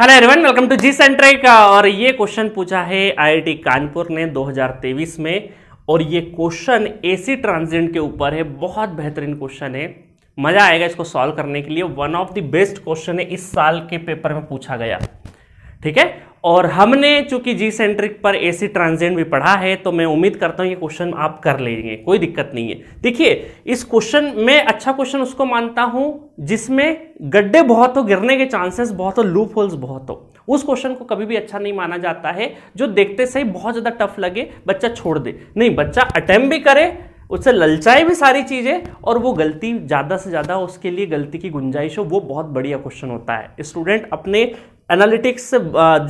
hello everyone welcome to G centric और ये question पूछा है आईआईटी कानपुर ने 2023 में और ये क्वेश्चन एसी ट्रांजिएंट के ऊपर है बहुत बेहतरीन क्वेश्चन है मज़ा आएगा इसको सॉल्व करने के लिए one of the best question है इस साल के पेपर में पूछा गया ठीक है और हमने चूंकि जी सेंट्रिक पर एसी ट्रांजेंट भी पढ़ा है तो मैं उम्मीद करता हूँ ये क्वेश्चन आप कर लेंगे कोई दिक्कत नहीं है देखिए इस क्वेश्चन में अच्छा क्वेश्चन उसको मानता हूं जिसमें गड्ढे बहुत हो गिरने के चांसेस बहुत हो लूप होल्स बहुत हो उस क्वेश्चन को कभी भी अच्छा नहीं माना जाता है जो देखते सही बहुत ज़्यादा टफ लगे बच्चा छोड़ दे नहीं बच्चा अटैम्प भी करे उससे ललचाए भी सारी चीज़ें और वो गलती ज़्यादा से ज़्यादा उसके लिए गलती की गुंजाइश हो वो बहुत बढ़िया क्वेश्चन होता है स्टूडेंट अपने एनालिटिक्स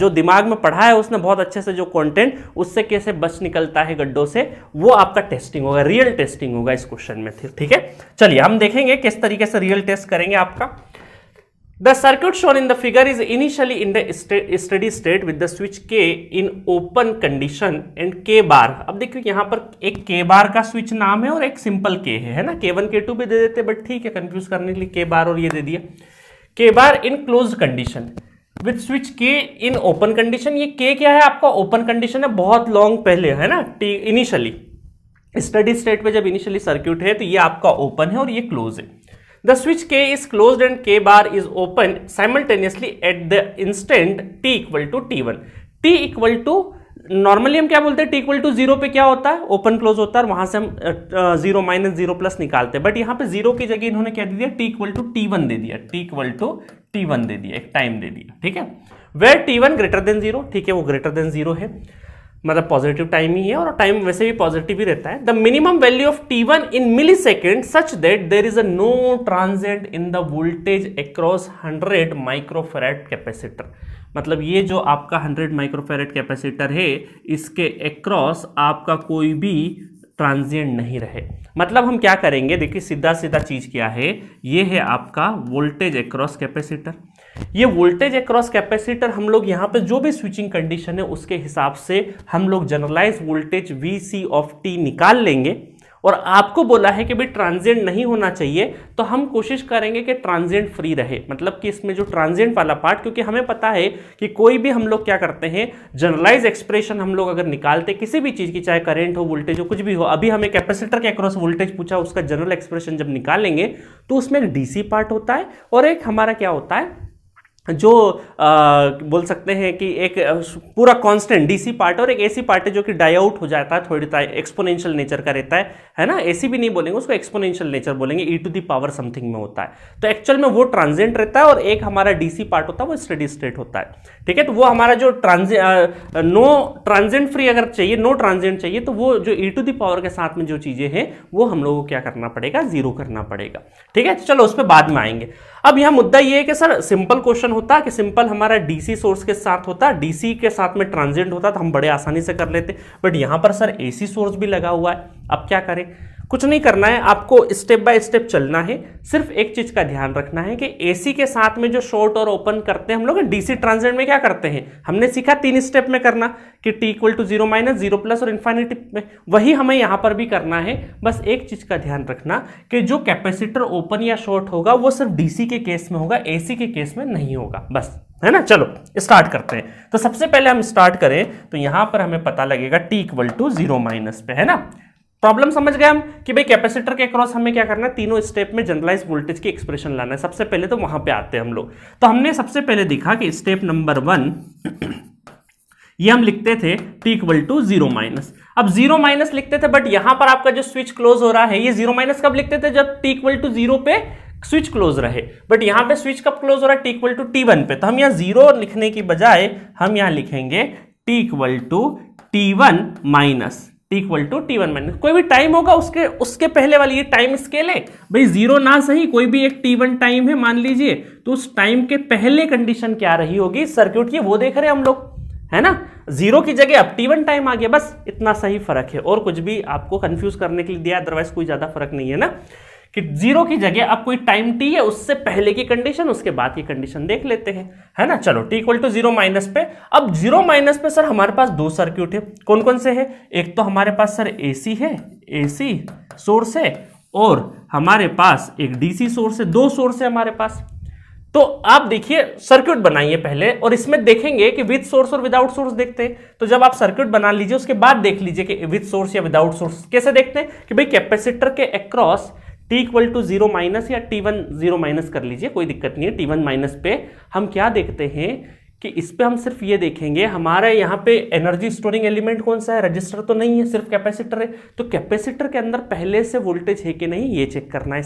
जो दिमाग में पढ़ा है उसने बहुत अच्छे से जो कंटेंट उससे कैसे बच निकलता है गड्ढों से वो आपका टेस्टिंग होगा रियल टेस्टिंग होगा इस क्वेश्चन में ठीक है चलिए हम देखेंगे किस तरीके से रियल टेस्ट करेंगे आपका the circuit shown in the figure is initially in the steady state with the switch K in open condition and K बार अब देखिए यहां पर एक के बार का स्विच नाम है और एक सिंपल के है है ना के वन के टू भी दे देते बट ठीक है कंफ्यूज करने के लिए के बार और ये दे दिया K bar in close condition with switch K in open condition ये के क्या है आपका ओपन कंडीशन है बहुत लॉन्ग पहले है ना टी इनिशियली स्टडी स्टेट पे जब इनिशियली सर्क्यूट है तो ये आपका ओपन है और ये क्लोज है the switch K is close and K bar is open simultaneously at the instant t equal to t one t equal to normally हम क्या बोलते हैं टी इक्वल टू जीरो पे क्या होता है ओपन क्लोज होता है वहां से हम जीरो माइनस जीरो प्लस निकालते हैं बट यहाँ पे जीरो की जगह इन्होंने क्या दे दिया t equal to t one दे दिया t equal to t one दे दिया एक टाइम दे दिया ठीक है where t one greater than zero ठीक है वो ग्रेटर देन जीरो है मतलब पॉजिटिव टाइम ही है और टाइम वैसे भी पॉजिटिव ही रहता है the minimum value of T one in millisecond such that there is a no transient in the voltage across hundred microfarad capacitor मतलब ये जो आपका 100 माइक्रोफेरेट कैपेसिटर है इसके अक्रॉस आपका कोई भी ट्रांजिएंट नहीं रहे मतलब हम क्या करेंगे देखिए सीधा सीधा चीज़ क्या है ये है आपका वोल्टेज एक्रॉस कैपेसिटर ये वोल्टेज एक्रॉस कैपेसिटर हम लोग यहाँ पे जो भी स्विचिंग कंडीशन है उसके हिसाब से हम लोग generalise voltage V C of t निकाल लेंगे और आपको बोला है कि भाई ट्रांजेंट नहीं होना चाहिए तो हम कोशिश करेंगे कि ट्रांजेंट फ्री रहे मतलब कि इसमें जो ट्रांजेंट वाला पार्ट क्योंकि हमें पता है कि कोई भी हम लोग क्या करते हैं जनरलाइज एक्सप्रेशन हम लोग अगर निकालते किसी भी चीज़ की चाहे करेंट हो वोल्टेज हो कुछ भी हो अभी हमें कैपेसिटर के अक्रॉस वोल्टेज पूछा उसका जनरल एक्सप्रेशन जब निकालेंगे तो उसमें एक डीसी पार्ट होता है और एक हमारा क्या होता है जो आ, बोल सकते हैं कि एक पूरा कांस्टेंट डीसी पार्ट और एक एसी पार्ट है जो कि डाई आउट हो जाता है थोड़ी एक्सपोनेंशियल नेचर का रहता है है ना एसी भी नहीं बोलेंगे उसको एक्सपोनेंशियल नेचर बोलेंगे e to the power something में होता है तो एक्चुअल में वो ट्रांजेंट रहता है और एक हमारा डीसी पार्ट होता है वो स्टडी स्टेट होता है ठीक है तो वो हमारा जो ट्रांजे नो ट्रांजेंट फ्री अगर चाहिए नो ट्रांजेंट चाहिए तो वो जो ई टू दी पावर के साथ में जो चीज़ें हैं वो हम लोगों को क्या करना पड़ेगा जीरो करना पड़ेगा ठीक है तो चलो उस पर बाद में आएंगे अब यह मुद्दा यह है कि सर सिंपल क्वेश्चन होता कि सिंपल हमारा डीसी सोर्स के साथ होता डीसी के साथ में ट्रांजेंट होता तो हम बड़े आसानी से कर लेते बट यहां पर सर एसी सोर्स भी लगा हुआ है अब क्या करें कुछ नहीं करना है आपको स्टेप बाय स्टेप चलना है सिर्फ एक चीज का ध्यान रखना है कि एसी के साथ में जो शॉर्ट और ओपन करते हैं हम लोग डीसी ट्रांजेंट में क्या करते हैं हमने सीखा तीन स्टेप में करना कि t equal to zero minus zero plus और इन्फाइनिटी में वही हमें यहां पर भी करना है बस एक चीज का ध्यान रखना कि जो कैपेसिटर ओपन या शॉर्ट होगा वो सिर्फ डीसी के केस में होगा एसी के केस में नहीं होगा बस है ना चलो स्टार्ट करते हैं तो सबसे पहले हम स्टार्ट करें तो यहां पर हमें पता लगेगा t equal to zero minus पे है ना प्रॉब्लम समझ गए हम कि भाई कैपेसिटर के अक्रॉस हमें क्या करना है तीनों स्टेप में जनरलाइज वोल्टेज की एक्सप्रेशन लाना है सबसे पहले तो वहां पे आते हैं हम लोग तो हमने सबसे पहले देखा कि स्टेप नंबर वन ये हम लिखते थे t equal to zero minus अब जीरो माइनस लिखते थे बट यहां पर आपका जो स्विच क्लोज हो रहा है ये जीरो माइनस कब लिखते थे जब t इक्वल टू जीरो पे स्विच क्लोज रहे बट यहां पे स्विच कब क्लोज हो रहा है t equal to t one पे तो हम यहां जीरो लिखने की बजाय हम यहां लिखेंगे t equal to t one minus t equal to t one minus कोई भी टाइम होगा उसके उसके पहले वाली ये टाइम स्केल है भाई जीरो ना सही कोई भी एक टी वन टाइम है मान लीजिए तो उस टाइम के पहले कंडीशन क्या रही होगी सर्क्यूट की वो देख रहे हैं हम लोग है ना जीरो की जगह अब टी वन टाइम आ गया बस इतना सही फर्क है और कुछ भी आपको कंफ्यूज करने के लिए दिया अदरवाइज कोई ज्यादा फर्क नहीं है ना कि जीरो की जगह अब कोई टाइम टी है उससे पहले की कंडीशन उसके बाद की कंडीशन देख लेते हैं है ना चलो t equal to zero minus पे अब जीरो माइनस पे सर हमारे पास दो सर्क्यूट है कौन कौन से है एक तो हमारे पास सर एसी है एसी सोर्स है और हमारे पास एक डीसी सोर्स है दो सोर्स है हमारे पास तो आप देखिए सर्क्यूट बनाइए पहले और इसमें देखेंगे कि विद सोर्स और विदाउट सोर्स देखते हैं तो जब आप सर्क्यूट बना लीजिए उसके बाद देख लीजिए कि विद सोर्स या विदाउट सोर्स कैसे देखते हैं कि भाई कैपेसिटर के across t equal to zero minus या टी वन जीरो माइनस कर लीजिए कोई दिक्कत नहीं है टी वन माइनस पे हम क्या देखते हैं कि इस पर हम सिर्फ ये देखेंगे हमारा यहाँ पे एनर्जी स्टोरिंग एलिमेंट कौन सा है रजिस्टर तो नहीं है सिर्फ कैपेसिटर है तो कैपेसिटर के अंदर पहले से वोल्टेज है कि नहीं ये चेक करना है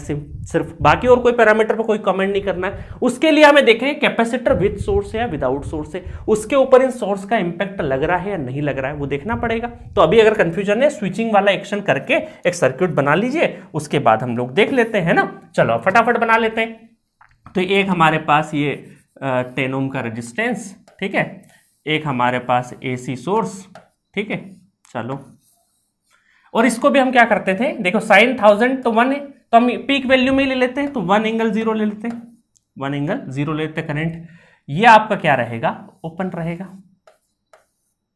सिर्फ बाकी और कोई पैरामीटर पर कोई कमेंट नहीं करना है उसके लिए हमें देखेंगे कैपेसिटर विद सोर्स है या विदाउट सोर्स है उसके ऊपर इन सोर्स का इंपैक्ट लग रहा है या नहीं लग रहा है वो देखना पड़ेगा तो अभी अगर कन्फ्यूजन है स्विचिंग वाला एक्शन करके एक सर्क्यूट बना लीजिए उसके बाद हम लोग देख लेते हैं ना चलो फटाफट बना लेते हैं तो एक हमारे पास ये टेन ओम का रेजिस्टेंस ठीक है एक हमारे पास एसी सोर्स ठीक है चलो और इसको भी हम क्या करते थे देखो साइन थाउजेंड तो वन है तो हम पीक वैल्यू में ही ले लेते हैं तो वन एंगल जीरो ले लेते हैं वन एंगल जीरो ले लेते करंट ये आपका क्या रहेगा ओपन रहेगा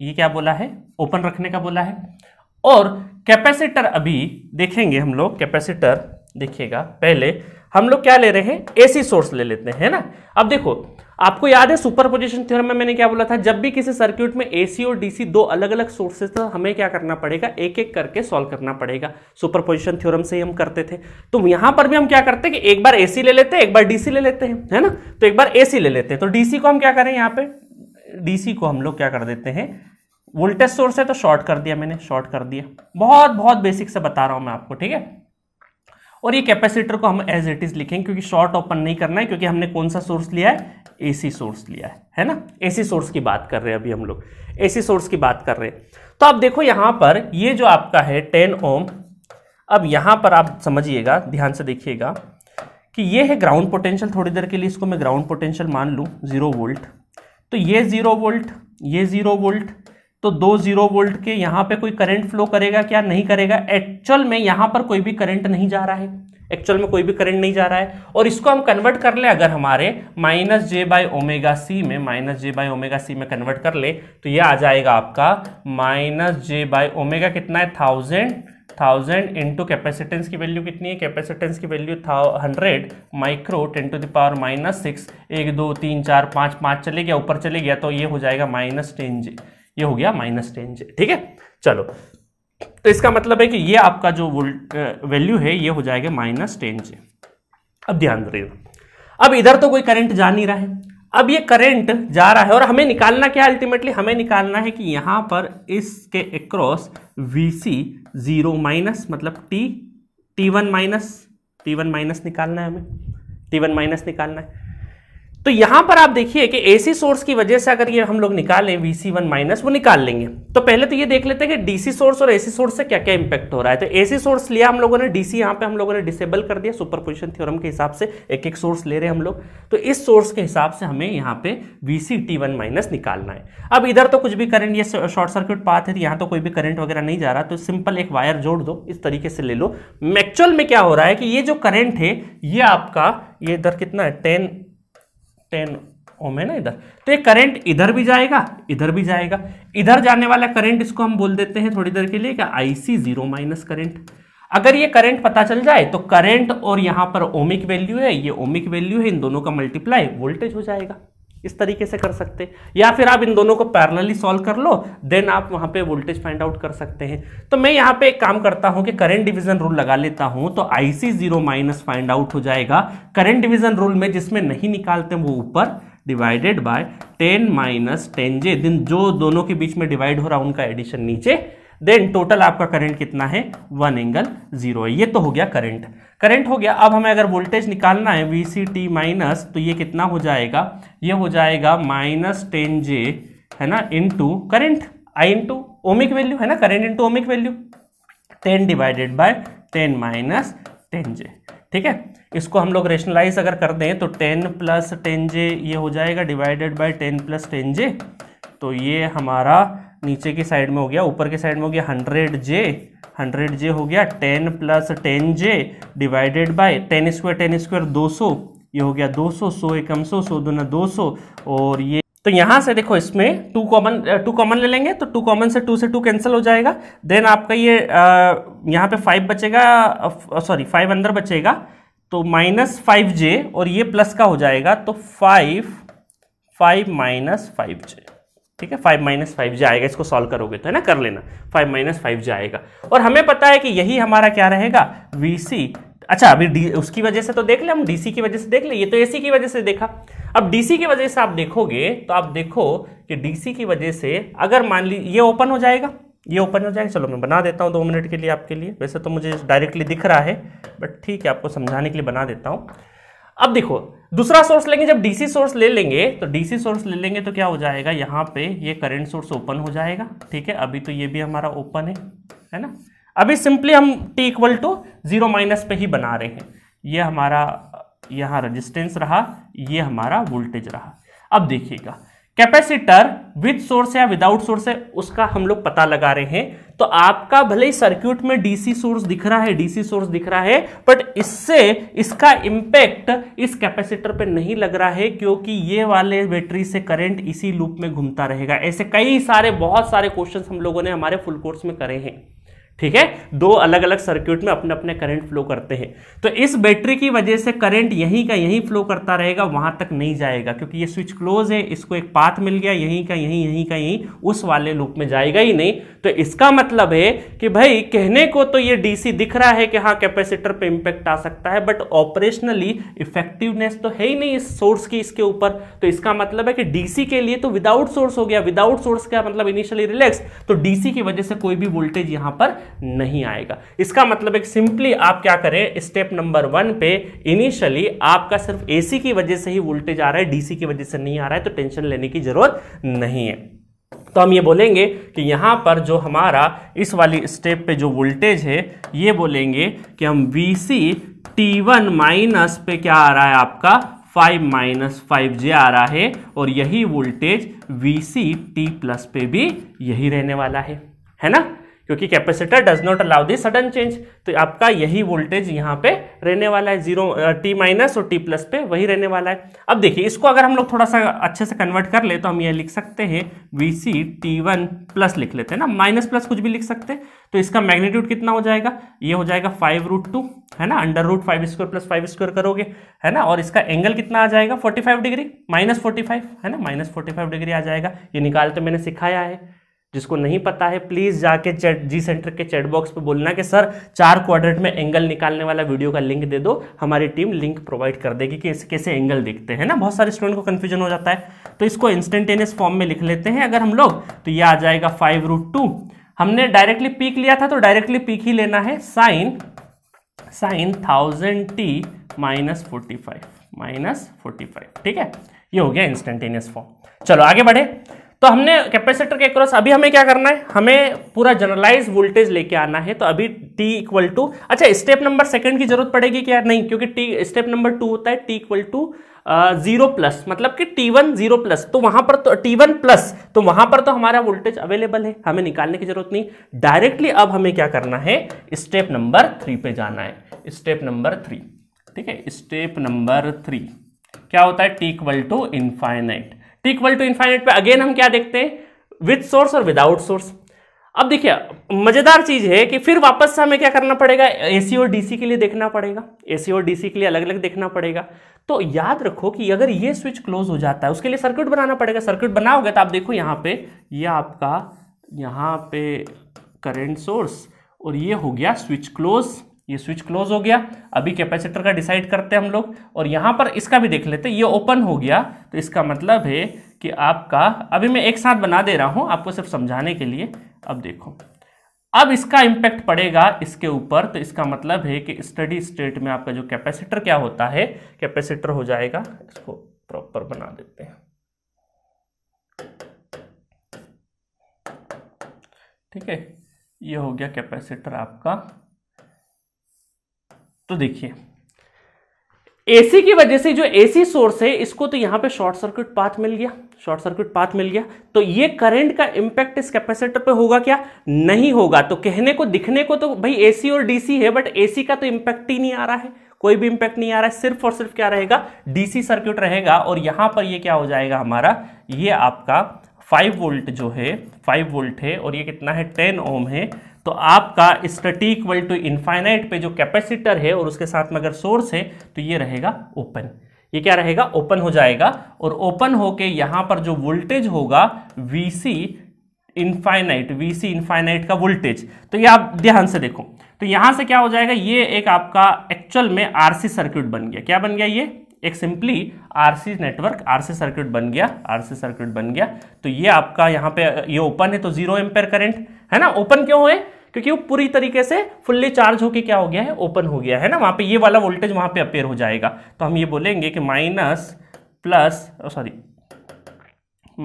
ये क्या बोला है ओपन रखने का बोला है और कैपेसिटर अभी देखेंगे हम लोग कैपेसिटर देखिएगा पहले हम लोग क्या ले रहे हैं एसी सोर्स ले लेते हैं ना अब देखो आपको याद है सुपर पोजिशन थ्योरम में मैंने क्या बोला था जब भी किसी सर्किट में एसी और डीसी दो अलग अलग सोर्सेस था हमें क्या करना पड़ेगा एक एक करके सॉल्व करना पड़ेगा सुपर पोजिशन थ्योरम से ही हम करते थे तो यहां पर भी हम क्या करते हैं कि एक बार एसी ले लेते हैं एक बार डीसी ले लेते हैं है ना तो एक बार एसी ले लेते हैं तो डीसी को हम क्या करें यहाँ पे डीसी को हम लोग क्या कर देते हैं वोल्टेज सोर्स है तो शॉर्ट कर दिया मैंने शॉर्ट कर दिया बहुत बहुत बेसिक से बता रहा हूं मैं आपको ठीक है और ये कैपेसिटर को हम एज इट इज लिखेंगे क्योंकि शॉर्ट ओपन नहीं करना है क्योंकि हमने कौन सा सोर्स लिया है एसी सोर्स लिया है है ना एसी सोर्स की बात कर रहे हैं अभी हम लोग एसी सोर्स की बात कर रहे हैं तो आप देखो यहाँ पर ये जो आपका है टेन ओम अब यहाँ पर आप समझिएगा ध्यान से देखिएगा कि ये है ग्राउंड पोटेंशियल थोड़ी देर के लिए इसको मैं ग्राउंड पोटेंशियल मान लूँ जीरो वोल्ट तो ये जीरो वोल्ट ये जीरो वोल्ट तो दो जीरो वोल्ट के यहां पे कोई करंट फ्लो करेगा क्या नहीं करेगा एक्चुअल में यहां पर कोई भी करंट नहीं जा रहा है एक्चुअल में कोई भी करंट नहीं जा रहा है और इसको हम कन्वर्ट कर ले अगर हमारे minus j by omega C में minus j by omega C में कन्वर्ट कर ले तो ये आ जाएगा आपका माइनस जे बाई ओमेगा कितना है थाउजेंड थाउजेंड इंटू कैपेसिटेंस की वैल्यू कितनी है कैपेसिटेंस की वैल्यू था hundred micro ten to the power minus six एक दो तीन चार पाँच पाँच चले गया ऊपर चले गया तो ये हो जाएगा माइनस टेन जी ये हो गया माइनस टेन जे ठीक है चलो तो इसका मतलब है कि ये आपका जो वैल्यू है ये हो जाएगा माइनस टेन जे अब ध्यान दो अब इधर तो कोई करंट जा नहीं रहा है अब ये करंट जा रहा है और हमें निकालना क्या अल्टीमेटली हमें निकालना है कि यहां पर इसके across V C zero minus मतलब t t one minus t one minus निकालना है हमें टी वन माइनस निकालना है तो यहां पर आप देखिए कि एसी सोर्स की वजह से अगर ये हम लोग निकालें वी सी वन माइनस वो निकाल लेंगे तो पहले तो ये देख लेते हैं कि डीसी सोर्स और एसी सोर्स से क्या क्या इंपैक्ट हो रहा है तो एसी सोर्स लिया हम लोगों ने डीसी यहां पे हम लोगों ने डिसेबल कर दिया सुपरपोजिशन थ्योरम के हिसाब से एक एक सोर्स ले रहे हम लोग तो इस सोर्स के हिसाब से हमें यहाँ पे V C T one minus निकालना है अब इधर तो कुछ भी करंट या शॉर्ट सर्किट पाथ है तो यहाँ तो कोई भी करंट वगैरह नहीं जा रहा तो सिंपल एक वायर जोड़ दो इस तरीके से ले लो एक्चुअल में क्या हो रहा है कि ये जो करंट है ये आपका ये इधर कितना है टेन टेन ओम है ना इधर तो ये करंट इधर भी जाएगा इधर भी जाएगा इधर जाने वाला करंट इसको हम बोल देते हैं थोड़ी देर के लिए क्या I C zero minus current अगर ये करंट पता चल जाए तो करंट और यहाँ पर ओमिक वैल्यू है ये ओमिक वैल्यू है इन दोनों का मल्टीप्लाई वोल्टेज हो जाएगा इस तरीके से कर सकते या फिर आप इन दोनों को पैरेलली सॉल्व कर लो देन आप वहाँ पे वोल्टेज फाइंड आउट कर सकते हैं तो मैं यहाँ पे एक काम करता हूँ कि करंट डिवीजन रूल लगा लेता हूँ तो I C zero minus find out हो जाएगा करंट डिवीजन रूल में जिसमें नहीं निकालते वो ऊपर divided by ten minus ten j दिन जो दोनों के बीच में डिवाइड हो रहा उनका एडिशन नीचे देन टोटल आपका करंट कितना है वन एंगल जीरो ये तो हो गया करंट करंट हो गया अब हमें अगर वोल्टेज निकालना है वी सी टी माइनस तो ये कितना हो जाएगा ये हो जाएगा माइनस टेन जे है ना into current I into ohmic value है ना current into ohmic value ten divided by ten minus ten j ठीक है इसको हम लोग रेशनलाइज अगर कर दें तो टेन प्लस टेन जे ये हो जाएगा divided by ten plus ten j तो ये हमारा नीचे की साइड में हो गया ऊपर की साइड में हो गया हंड्रेड जे हंड्रेड जे हो गया ten plus ten j divided by ten square ten square दो सौ ये हो गया दो सौ सौ एकम सौ सौ दोनों दो सौ और ये तो यहाँ से देखो इसमें टू कॉमन टू कॉमन ले लेंगे तो टू कॉमन से टू से टू कैंसिल हो जाएगा देन आपका ये यहाँ पे फाइव बचेगा सॉरी फाइव अंदर बचेगा तो माइनस फाइव जे और ये प्लस का हो जाएगा तो five five minus five j ठीक है फाइव माइनस फाइव आएगा इसको सॉल्व करोगे तो है ना कर लेना फाइव माइनस फाइव आएगा और हमें पता है कि यही हमारा क्या रहेगा वी सी अच्छा अभी डी उसकी वजह से तो देख ले हम डीसी की वजह से देख ले ये तो एसी की वजह से देखा अब डीसी की वजह से आप देखोगे तो आप देखो कि डीसी की वजह से अगर मान ली ये ओपन हो जाएगा ये ओपन हो जाएगा चलो मैं बना देता हूँ दो मिनट के लिए आपके लिए वैसे तो मुझे डायरेक्टली दिख रहा है बट ठीक है आपको समझाने के लिए बना देता हूँ अब देखो दूसरा सोर्स लेंगे जब डीसी सोर्स ले लेंगे तो डीसी सोर्स ले लेंगे तो क्या हो जाएगा यहाँ पे ये करंट सोर्स ओपन हो जाएगा ठीक है अभी तो ये भी हमारा ओपन है है ना अभी सिंपली हम t equal to zero minus पे ही बना रहे हैं ये हमारा यहाँ रजिस्टेंस रहा ये हमारा वोल्टेज रहा अब देखिएगा कैपेसिटर विथ सोर्स या विदाउट सोर्स है उसका हम लोग पता लगा रहे हैं तो आपका भले ही सर्क्यूट में डीसी सोर्स दिख रहा है डीसी सोर्स दिख रहा है बट इससे इसका इंपैक्ट इस कैपेसिटर पे नहीं लग रहा है क्योंकि ये वाले बैटरी से करंट इसी लूप में घूमता रहेगा ऐसे कई सारे बहुत सारे क्वेश्चन हम लोगों ने हमारे फुल कोर्स में करे हैं ठीक है दो अलग अलग सर्किट में अपने अपने करंट फ्लो करते हैं तो इस बैटरी की वजह से करंट यहीं का यहीं फ्लो करता रहेगा वहां तक नहीं जाएगा क्योंकि ये स्विच क्लोज है इसको एक पाथ मिल गया यहीं का यहीं यहीं का यहीं उस वाले लूप में जाएगा ही नहीं तो इसका मतलब है कि भाई कहने को तो ये डीसी दिख रहा है कि हाँ कैपेसिटर पर इम्पैक्ट आ सकता है बट ऑपरेशनली इफेक्टिवनेस तो है ही नहीं इस सोर्स की इसके ऊपर तो इसका मतलब है कि डीसी के लिए तो विदाउट सोर्स हो गया विदाउट सोर्स का मतलब इनिशियली रिलैक्स तो डीसी की वजह से कोई भी वोल्टेज यहां पर नहीं आएगा इसका मतलब एक सिंपली आप क्या करें स्टेप नंबर वन पे इनिशियली आपका सिर्फ एसी की वजह से ही वोल्टेज आ रहा है डीसी की वजह से नहीं आ रहा है तो टेंशन लेने की जरूरत नहीं है तो हम ये बोलेंगे कि यहाँ पर जो हमारा इस वाली स्टेप पे जो वोल्टेज है ये बोलेंगे कि हम V C T one minus पे क्या आ रहा है आपका फाइव माइनस फाइव जे आ रहा है और यही voltage V C t plus पे भी यही रहने वाला है है ना क्योंकि capacitor does not allow the sudden change तो आपका यही वोल्टेज यहाँ पे रहने वाला है जीरो टी माइनस और टी प्लस पे वही रहने वाला है अब देखिए इसको अगर हम लोग थोड़ा सा अच्छे से कन्वर्ट कर ले तो हम ये लिख सकते हैं V C T one plus लिख लेते हैं ना माइनस प्लस कुछ भी लिख सकते हैं तो इसका मैग्नीट्यूड कितना हो जाएगा ये हो जाएगा फाइव रूट टू है ना under root five square plus five square करोगे है ना और इसका एंगल कितना आ जाएगा forty five degree minus forty five है ना माइनस फोर्टी फाइव डिग्री आ जाएगा ये निकाल तो मैंने सिखाया है जिसको नहीं पता है प्लीज़ जाके चैट जी सेंटर के चैट बॉक्स पे बोलना कि सर चार क्वाड्रेंट में एंगल निकालने वाला वीडियो का लिंक दे दो हमारी टीम लिंक प्रोवाइड कर देगी कि कैसे एंगल देखते हैं ना बहुत सारे स्टूडेंट को कंफ्यूजन हो जाता है तो इसको इंस्टेंटेनियस फॉर्म में लिख लेते हैं अगर हम लोग तो यह आ जाएगा फाइव रूट टू हमने डायरेक्टली पीक लिया था तो डायरेक्टली पीक ही लेना है sine sine thousand T minus forty five minus forty five ठीक है ये हो गया इंस्टेंटेनियस फॉर्म चलो आगे बढ़े तो हमने कैपेसिटर के क्रॉस अभी हमें क्या करना है हमें पूरा जनरलाइज वोल्टेज लेके आना है तो अभी टी इक्वल टू अच्छा स्टेप नंबर सेकंड की जरूरत पड़ेगी क्या नहीं क्योंकि टी स्टेप नंबर टू होता है t equal to zero plus मतलब कि टी वन जीरो प्लस तो वहां पर तो टी वन प्लस तो वहां पर तो हमारा वोल्टेज अवेलेबल है हमें निकालने की जरूरत नहीं डायरेक्टली अब हमें क्या करना है स्टेप नंबर थ्री पे जाना है स्टेप नंबर थ्री ठीक है स्टेप नंबर थ्री क्या होता है t equal to infinite t equal to infinite पे अगेन हम क्या देखते हैं विद सोर्स और विदाउट सोर्स अब देखिए मजेदार चीज है कि फिर वापस से हमें क्या करना पड़ेगा एसी और डीसी के लिए देखना पड़ेगा एसी और डीसी के लिए अलग अलग देखना पड़ेगा तो याद रखो कि अगर ये स्विच क्लोज हो जाता है उसके लिए सर्किट बनाना पड़ेगा सर्किट बनाओगे तो आप देखो यहाँ पे ये यह आपका यहाँ पे करेंट सोर्स और ये हो गया स्विच क्लोज ये स्विच क्लोज हो गया अभी कैपेसिटर का डिसाइड करते हैं हम लोग और यहाँ पर इसका भी देख लेते हैं ये ओपन हो गया तो इसका मतलब है कि आपका अभी मैं एक साथ बना दे रहा हूँ आपको सिर्फ समझाने के लिए अब देखो अब इसका इम्पैक्ट पड़ेगा इसके ऊपर तो इसका मतलब है कि स्टडी स्टेट में आपका जो कैपेसिटर क्या होता है कैपेसिटर हो जाएगा इसको प्रॉपर बना देते हैं ठीक है ये हो गया कैपेसिटर आपका तो देखिए एसी की वजह से जो एसी सोर्स है इसको तो यहां पे शॉर्ट सर्किट पाथ मिल गया शॉर्ट सर्किट पाथ मिल गया तो ये करंट का इंपैक्ट इस कैपेसिटर पे होगा क्या नहीं होगा तो कहने को दिखने को तो भाई एसी और डीसी है बट एसी का तो इंपैक्ट ही नहीं आ रहा है कोई भी इंपैक्ट नहीं आ रहा है सिर्फ और सिर्फ क्या रहेगा डीसी सर्किट रहेगा और यहां पर यह क्या हो जाएगा हमारा ये आपका फाइव वोल्ट जो है फाइव वोल्ट है और ये कितना है टेन ओम है तो आपका स्टटी इक्वल टू इन्फाइनाइट पे जो कैपेसिटर है और उसके साथ में अगर सोर्स है तो ये रहेगा ओपन ये क्या रहेगा ओपन हो जाएगा और ओपन होके यहां पर जो वोल्टेज होगा V C infinite VC infinite का वोल्टेज तो ये आप ध्यान से देखो तो यहां से क्या हो जाएगा ये एक आपका एक्चुअल में आरसी सर्किट बन गया क्या बन गया ये एक simply RC network RC circuit बन गया आरसी सर्किट बन गया तो ये आपका यहां पे ये ओपन है तो जीरो एम्पेयर करंट है ना ओपन क्यों है क्योंकि वो पूरी तरीके से फुल्ली चार्ज होकर क्या हो गया है ओपन हो गया है ना वहां पे ये वाला वोल्टेज वहां पे अपेयर हो जाएगा तो हम ये बोलेंगे कि minus plus sorry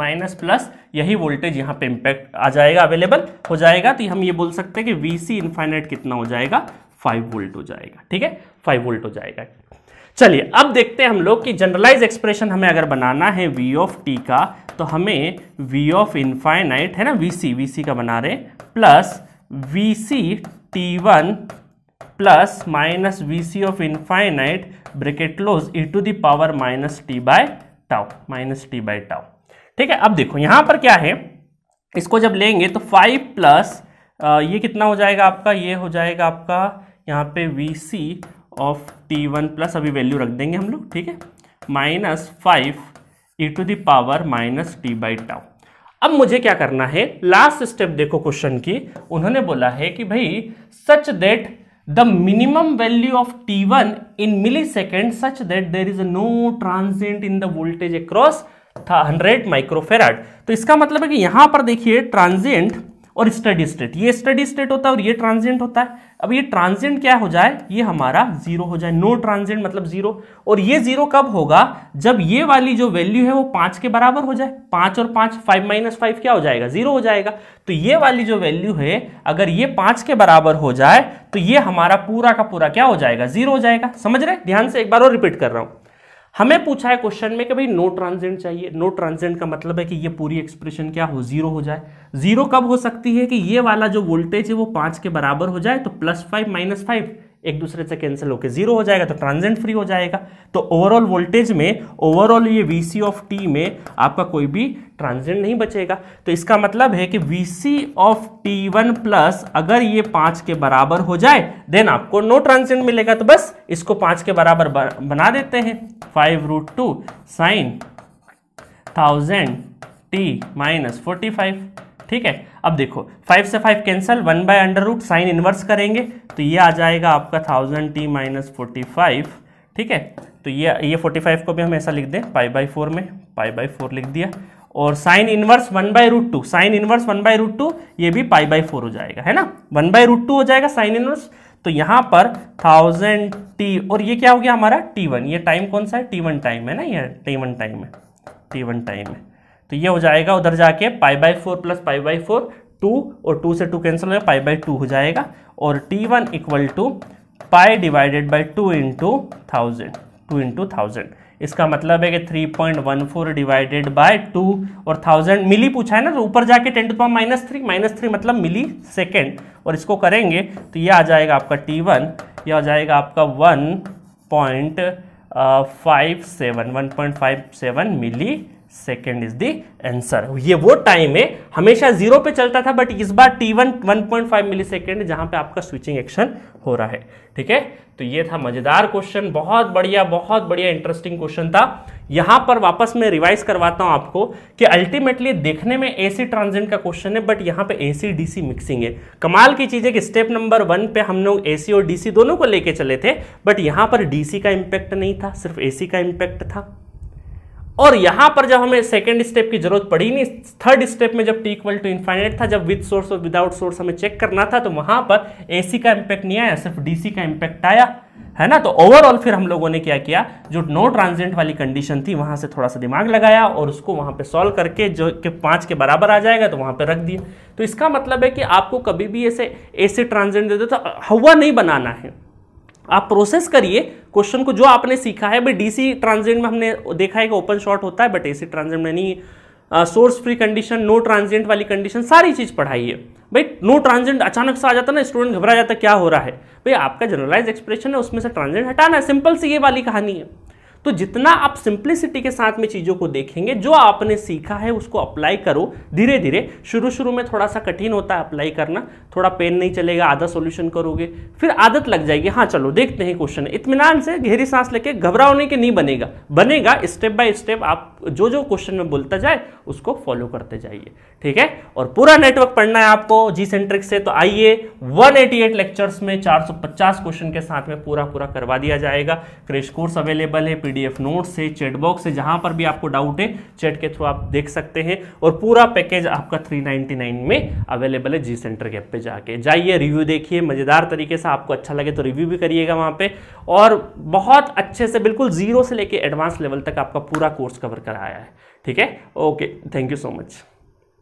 minus plus यही वोल्टेज यहाँ पे इंपैक्ट आ जाएगा अवेलेबल हो जाएगा तो हम ये बोल सकते हैं कि वी सी इन्फाइनाइट कितना हो जाएगा फाइव वोल्ट हो जाएगा ठीक है फाइव वोल्ट हो जाएगा चलिए अब देखते हैं हम लोग कि जनरलाइज एक्सप्रेशन हमें अगर बनाना है वी ऑफ टी का तो हमें वी ऑफ इन्फाइनाइट है ना वी सी वी सी का बना रहे plus V C T one plus minus V C of infinite bracket close e to the power minus t by tau minus t by tau ठीक है अब देखो यहाँ पर क्या है इसको जब लेंगे तो फाइव प्लस ये कितना हो जाएगा आपका ये हो जाएगा आपका यहाँ पे V C of T one plus अभी वैल्यू रख देंगे हम लोग ठीक है minus five e to the power minus t by tau अब मुझे क्या करना है लास्ट स्टेप देखो क्वेश्चन की उन्होंने बोला है कि भाई such that the minimum value of T one in millisecond such that there is no transient in the voltage across that hundred microfarad तो इसका मतलब है कि यहां पर देखिए ट्रांजेंट और स्टडी स्टेट ये स्टडी स्टेट होता है और ये ट्रांजेंट होता है अब ये ट्रांजेंट क्या हो जाए ये हमारा जीरो हो जाए नो ट्रांजेंट मतलब जीरो और ये जीरो कब होगा जब ये वाली जो वैल्यू है वो पांच के बराबर हो जाए पांच और पांच फाइव माइनस फाइव क्या हो जाएगा जीरो हो जाएगा तो ये वाली जो वैल्यू है अगर ये पांच के बराबर हो जाए तो ये हमारा पूरा का पूरा क्या हो जाएगा जीरो हो जाएगा समझ रहे ध्यान से एक बार और रिपीट कर रहा हूं हमें पूछा है क्वेश्चन में कि भाई नो ट्रांजेंट चाहिए नो ट्रांजेंट का मतलब है कि ये पूरी एक्सप्रेशन क्या हो जीरो हो जाए जीरो कब हो सकती है कि ये वाला जो वोल्टेज है वो पांच के बराबर हो जाए तो प्लस फाइव माइनस फाइव एक दूसरे से कैंसिल होकर जीरो हो जाएगा तो ट्रांजेंट फ्री हो जाएगा तो ओवरऑल वोल्टेज में ओवरऑल ये वी सी ऑफ टी में आपका कोई भी ट्रांजेंट नहीं बचेगा तो इसका मतलब है कि V C of T one plus अगर ये पांच के बराबर हो जाए देन आपको नो ट्रांजेंट मिलेगा तो बस इसको पांच के बराबर बना देते हैं five root two sine thousand T minus forty five ठीक है अब देखो फाइव से five cancel one by under root sine inverse करेंगे तो ये आ जाएगा आपका thousand T minus forty five ठीक है तो ये ये फोर्टी फाइव को भी हम ऐसा लिख दें पाई बाई फोर में पाई बाई फोर लिख दिया और sine inverse one by root two sine inverse one by root two ये भी पाई बाई फोर हो जाएगा है ना वन बाई रूट टू हो जाएगा साइन इनवर्स तो यहाँ पर थाउजेंड टी और ये क्या हो गया हमारा टी वन ये टाइम कौन सा है टी वन टाइम है ना ये टी वन टाइम है टी वन टाइम है तो ये हो जाएगा उधर जाके pi by four plus pi by four two और टू से टू कैंसिल होगा पाई बाई टू हो जाएगा और T one equal to pi divided by two into thousand two into thousand इसका मतलब है कि three point one four divided by two और थाउजेंड मिली पूछा है ना तो ऊपर जाके ten to power minus three minus three मतलब मिली सेकेंड और इसको करेंगे तो ये आ जाएगा आपका टी वन यह आ जाएगा आपका one point five seven one point five seven millisecond is the answer ये वो टाइम है हमेशा जीरो पे चलता था बट इस बार T one one point five millisecond जहां पे आपका स्विचिंग एक्शन हो रहा है ठीक है तो ये था मजेदार क्वेश्चन बहुत बढ़िया बहुत बढ़िया इंटरेस्टिंग क्वेश्चन था यहां पर वापस मैं रिवाइज करवाता हूं आपको कि अल्टीमेटली देखने में एसी ट्रांजेंट का क्वेश्चन है बट यहां पे एसी डीसी मिक्सिंग है कमाल की चीज़ है कि स्टेप नंबर वन पे हम लोग एसी और डीसी दोनों को लेके चले थे बट यहां पर डीसी का इंपैक्ट नहीं था सिर्फ एसी का इंपैक्ट था और यहां पर जब हमें सेकेंड स्टेप की जरूरत पड़ी नहीं थर्ड स्टेप में जब टी इक्वल टू इन्फाइनेट था जब विद सोर्स और विदाउट सोर्स हमें चेक करना था तो वहां पर एसी का इम्पैक्ट नहीं आया सिर्फ डीसी का इम्पैक्ट आया है ना तो ओवरऑल फिर हम लोगों ने क्या किया जो नो ट्रांजेंट वाली कंडीशन थी वहां से थोड़ा सा दिमाग लगाया और उसको वहां पे सॉल्व करके जो कि पाँच के बराबर आ जाएगा तो वहां पे रख दिया तो इसका मतलब है कि आपको कभी भी ऐसे ऐसे ट्रांजेंट दे दो तो हवा नहीं बनाना है आप प्रोसेस करिए क्वेश्चन को जो आपने सीखा है भाई डीसी ट्रांजेंट में हमने देखा है कि ओपन शॉर्ट होता है बट एसी ट्रांजेंट में नहीं source free condition no transient वाली कंडीशन सारी चीज़ पढ़ाइए भाई नो ट्रांजेंट अचानक से आ जाता ना स्टूडेंट घबरा जाता क्या हो रहा है भाई आपका जनरलाइज एक्सप्रेशन है उसमें से ट्रांजेंट हटाना है सिंपल सी ये वाली कहानी है तो जितना आप सिंप्लिसिटी के साथ में चीज़ों को देखेंगे जो आपने सीखा है उसको अप्लाई करो धीरे धीरे शुरू शुरू में थोड़ा सा कठिन होता है अप्लाई करना थोड़ा पेन नहीं चलेगा आधा सोल्यूशन करोगे फिर आदत लग जाएगी हाँ चलो देखते हैं क्वेश्चन इतमान से गहरी सांस लेके घबराने के नहीं बनेगा बनेगा स्टेप बाय स्टेप आप जो जो क्वेश्चन में बोलता जाए उसको फॉलो करते जाइए ठीक है और पूरा नेटवर्क पढ़ना है आपको जी सेंट्रिक से तो आइए वन लेक्चर्स में 450 क्वेश्चन के साथ में पूरा पूरा करवा दिया जाएगा क्रेश कोर्स अवेलेबल है पीडीएफ नोट है चैट बॉक्स है जहाँ पर भी आपको डाउट है चैट के थ्रू आप देख सकते हैं और पूरा पैकेज आपका 399 में अवेलेबल है जी सेंटर के पे जाके जाइए रिव्यू देखिए मज़ेदार तरीके से आपको अच्छा लगे तो रिव्यू भी करिएगा वहाँ पर और बहुत अच्छे से बिल्कुल ज़ीरो से लेके एडवांस लेवल तक आपका पूरा कोर्स कवर कराया है ठीक है okay thank you so much